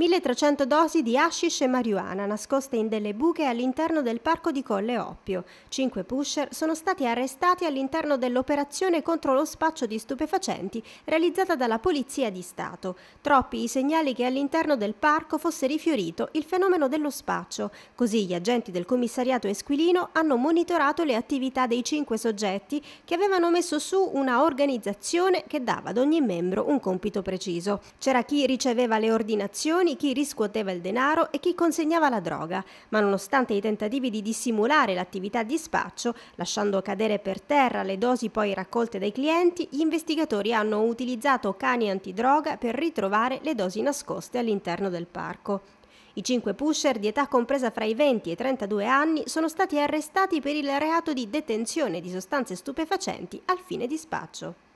1300 dosi di hashish e marijuana nascoste in delle buche all'interno del parco di Colle Oppio. Cinque pusher sono stati arrestati all'interno dell'operazione contro lo spaccio di stupefacenti realizzata dalla Polizia di Stato. Troppi i segnali che all'interno del parco fosse rifiorito il fenomeno dello spaccio. Così gli agenti del commissariato Esquilino hanno monitorato le attività dei cinque soggetti che avevano messo su una organizzazione che dava ad ogni membro un compito preciso. C'era chi riceveva le ordinazioni mani chi riscuoteva il denaro e chi consegnava la droga, ma nonostante i tentativi di dissimulare l'attività di spaccio, lasciando cadere per terra le dosi poi raccolte dai clienti, gli investigatori hanno utilizzato cani antidroga per ritrovare le dosi nascoste all'interno del parco. I cinque pusher di età compresa fra i 20 e i 32 anni sono stati arrestati per il reato di detenzione di sostanze stupefacenti al fine di spaccio.